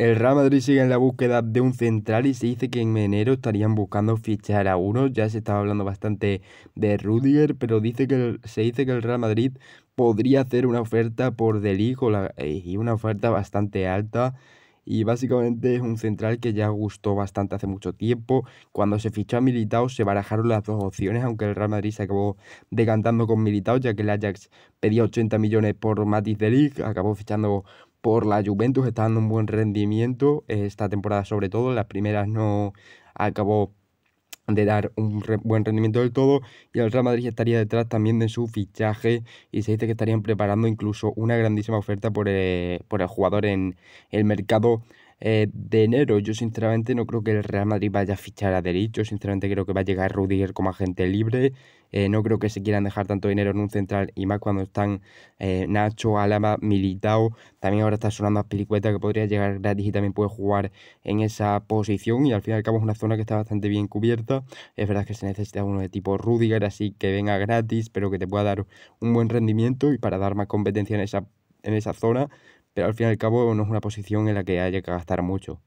El Real Madrid sigue en la búsqueda de un central y se dice que en enero estarían buscando fichar a uno. Ya se estaba hablando bastante de Rudiger, pero dice que se dice que el Real Madrid podría hacer una oferta por Delic eh, y una oferta bastante alta. Y básicamente es un central que ya gustó bastante hace mucho tiempo. Cuando se fichó a Militao se barajaron las dos opciones, aunque el Real Madrid se acabó decantando con Militao, ya que el Ajax pedía 80 millones por Matis Delic, acabó fichando por la Juventus, está dando un buen rendimiento eh, esta temporada sobre todo, las primeras no acabó de dar un buen rendimiento del todo y el Real Madrid estaría detrás también de su fichaje y se dice que estarían preparando incluso una grandísima oferta por eh, por el jugador en el mercado eh, de enero. Yo sinceramente no creo que el Real Madrid vaya a fichar a derecho Yo sinceramente creo que va a llegar Rudiger como agente libre. Eh, no creo que se quieran dejar tanto dinero en un central y más cuando están eh, Nacho, Álava, Militao. También ahora está sonando a Piricueta que podría llegar gratis y también puede jugar en esa posición. Y al final acabamos es una zona que está bastante bien cubierta. Es verdad que se necesita uno de tipo Rudiger, así que venga gratis, pero que te pueda dar un buen rendimiento y para dar más competencia en esa, en esa zona al fin y al cabo no es una posición en la que haya que gastar mucho.